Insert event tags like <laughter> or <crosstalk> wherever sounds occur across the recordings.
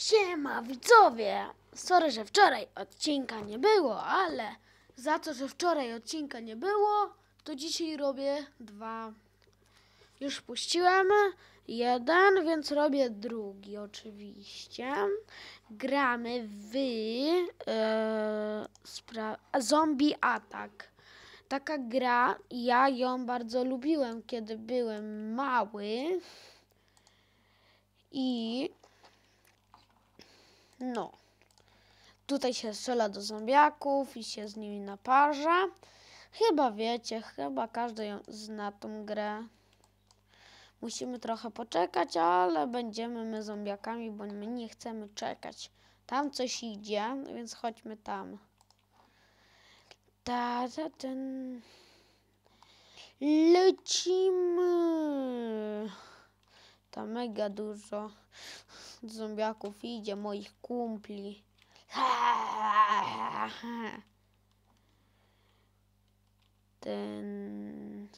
Siema widzowie! Sorry, że wczoraj odcinka nie było, ale za to, że wczoraj odcinka nie było, to dzisiaj robię dwa. Już puściłem jeden, więc robię drugi oczywiście. Gramy w e, Zombie Attack. Taka gra, ja ją bardzo lubiłem, kiedy byłem mały. I no. Tutaj się strzela do zombiaków i się z nimi naparza. Chyba wiecie, chyba każdy ją zna tą grę. Musimy trochę poczekać, ale będziemy my zombiakami, bo my nie chcemy czekać. Tam coś idzie, więc chodźmy tam. Ta, ta, ten... Lecimy! To mega dużo do zombiaków idzie, moich kumpli. Ten...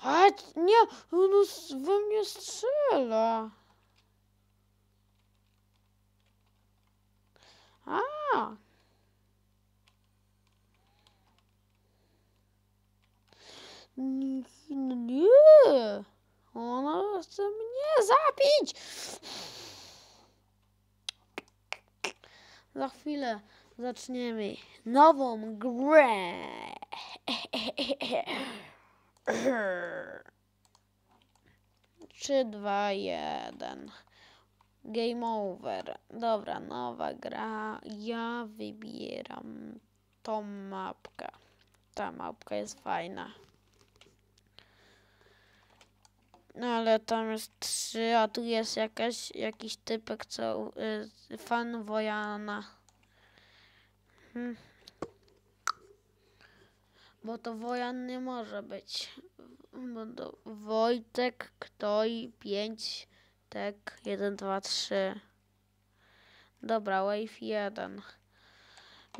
A nie, on we mnie strzela. A. Nie zabić! Za chwilę zaczniemy nową grę. Trzy, dwa, jeden. Game over. Dobra, nowa gra. Ja wybieram tą mapkę. Ta mapka jest fajna. No ale tam jest trzy, a tu jest jakaś, jakiś typek, co y, fan Wojana. Hmm. Bo to Wojan nie może być. Bo to Wojtek, Ktoj, 5, Tek, 1, 2, 3. Dobra, wave 1.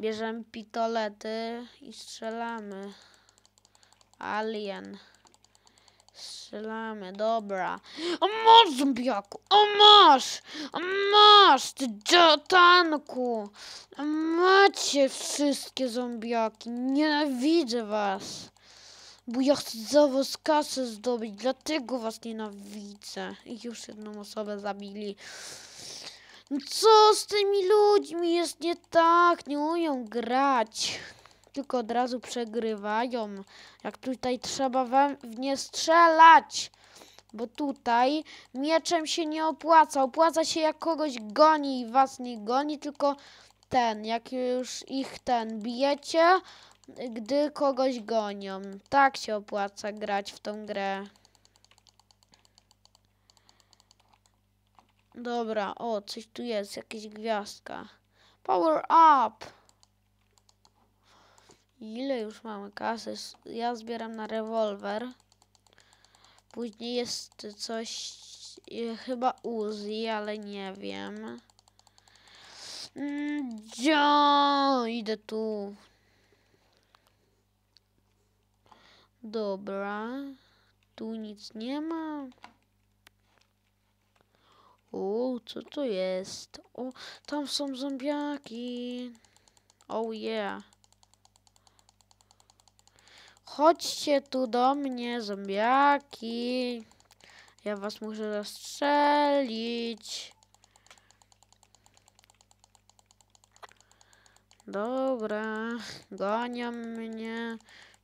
Bierzemy pitolety i strzelamy. Alien. Strzelamy, dobra. O masz, zombiaku! O masz! O masz, ty dziotanku! Macie wszystkie zombiaki, nienawidzę was! Bo ja chcę za was kasę zdobyć, dlatego was nienawidzę. I już jedną osobę zabili. No co z tymi ludźmi jest nie tak? Nie umiem grać tylko od razu przegrywają. Jak tutaj trzeba wam nie strzelać. Bo tutaj mieczem się nie opłaca. Opłaca się jak kogoś goni i was nie goni, tylko ten, jak już ich ten bijecie, gdy kogoś gonią. Tak się opłaca grać w tą grę. Dobra, o, coś tu jest, jakieś gwiazdka. Power up! Ile już mamy kasy? Ja zbieram na rewolwer. Później jest coś... E, chyba Uzi, ale nie wiem. Mm, Dzio! Idę tu. Dobra. Tu nic nie ma. O, co to jest? O, tam są zombiaki. Oh yeah. Chodźcie tu do mnie, zombiaki. Ja was muszę zastrzelić. Dobra, gonią mnie,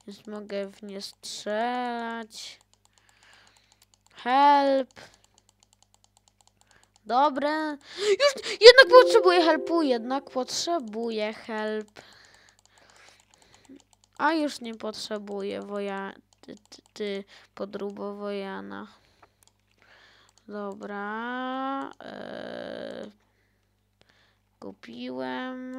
więc mogę w nie strzelać. Help. Dobra. Już, jednak potrzebuję helpu, jednak potrzebuję help. A już nie potrzebuję woja... Ty, ty, ty podrubo wojana. Dobra. Eee, kupiłem.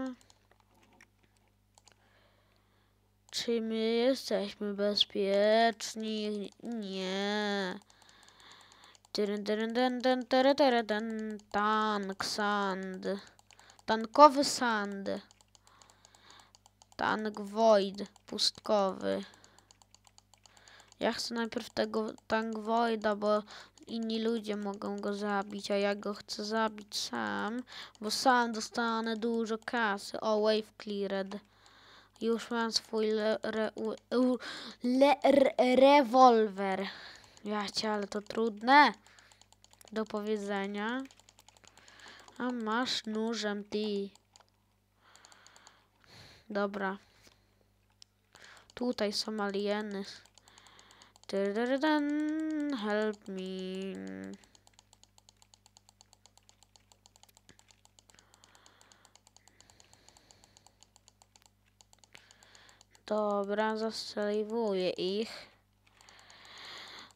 Czy my jesteśmy bezpieczni? Nie. Tank sand. Tankowy sand. Tank Void pustkowy. Ja chcę najpierw tego Tank Voida, bo inni ludzie mogą go zabić, a ja go chcę zabić sam, bo sam dostanę dużo kasy. O, Wave Cleared. Już mam swój le, re, le, re, rewolwer. ale to trudne do powiedzenia. A masz nóżem ty. Dobra. Tutaj są alieny. Tyryden, help me. Dobra, zastrzeliwuję ich.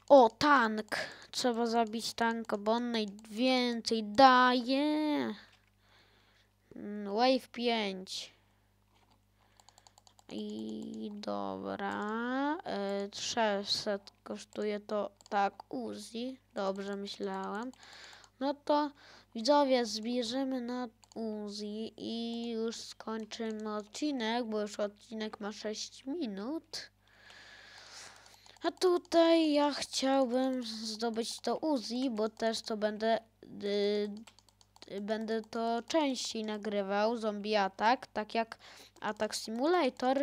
O, tank! Trzeba zabić tanka, bo on najwięcej daje. Mm, wave 5. I dobra. Y, e, 600 kosztuje to tak Uzi. Dobrze myślałem. No to widzowie zbliżymy na Uzi i już skończymy odcinek, bo już odcinek ma 6 minut. A tutaj ja chciałbym zdobyć to Uzi, bo też to będę y, będę to częściej nagrywał, Zombie Attack, tak jak Attack Simulator.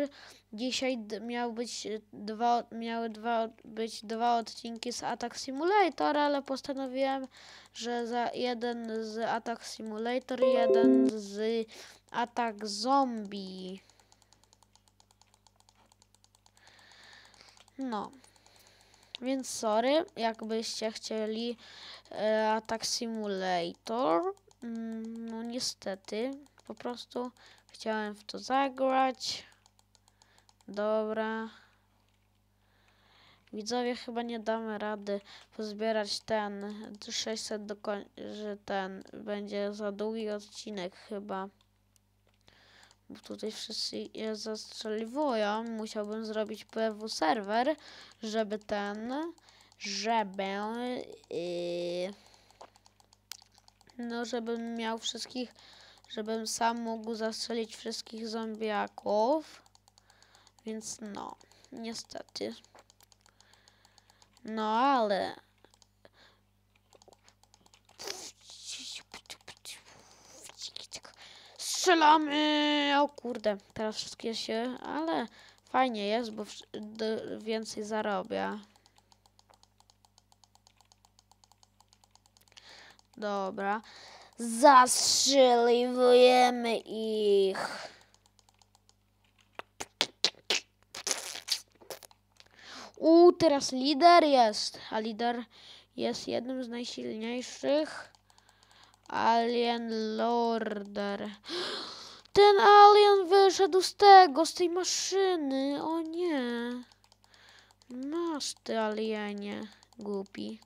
Dzisiaj miał być dwa, miały dwa, być dwa odcinki z Attack Simulator, ale postanowiłem, że za jeden z Attack Simulator, jeden z Attack Zombie. No. Więc sorry, jakbyście chcieli e, Attack Simulator, Mm, no niestety, po prostu chciałem w to zagrać. Dobra. Widzowie, chyba nie damy rady pozbierać ten 600 do że ten będzie za długi odcinek chyba. Bo tutaj wszyscy je zastrzeliwują. Musiałbym zrobić PW serwer, żeby ten, żeby y, no, żebym miał wszystkich, żebym sam mógł zastrzelić wszystkich zombiaków. Więc no, niestety. No, ale... Strzelamy! O kurde, teraz wszystkie się... Ale fajnie jest, bo więcej zarobię. Dobra. Zastrzeliwujemy ich. U, teraz lider jest. A lider jest jednym z najsilniejszych. Alien Lorder. <gasps> Ten alien wyszedł z tego, z tej maszyny. O nie. Masz ty alienie, głupi.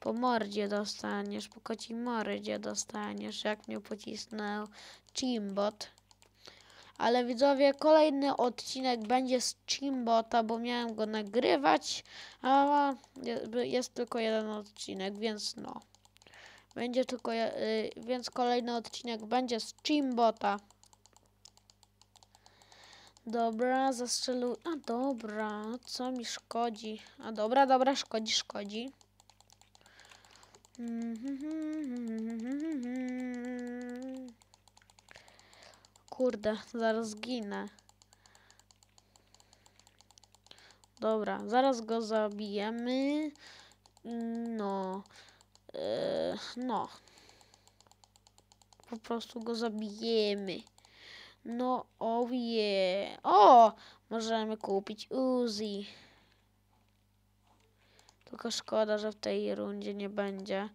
Po mordzie dostaniesz, po kocim mordzie dostaniesz, jak mnie pocisnął Chimbot. Ale widzowie, kolejny odcinek będzie z Chimbota, bo miałem go nagrywać, a jest tylko jeden odcinek, więc no. Będzie tylko, y, więc kolejny odcinek będzie z Chimbota. Dobra, zastrzelił. A dobra, co mi szkodzi? A dobra, dobra, szkodzi, szkodzi. Kurde, zaraz ginę. Dobra, zaraz go zabijemy. No. Yy, no. Po prostu go zabijemy. No, oje. Oh yeah. O! Możemy kupić Uzi. Tylko szkoda, że w tej rundzie nie będzie.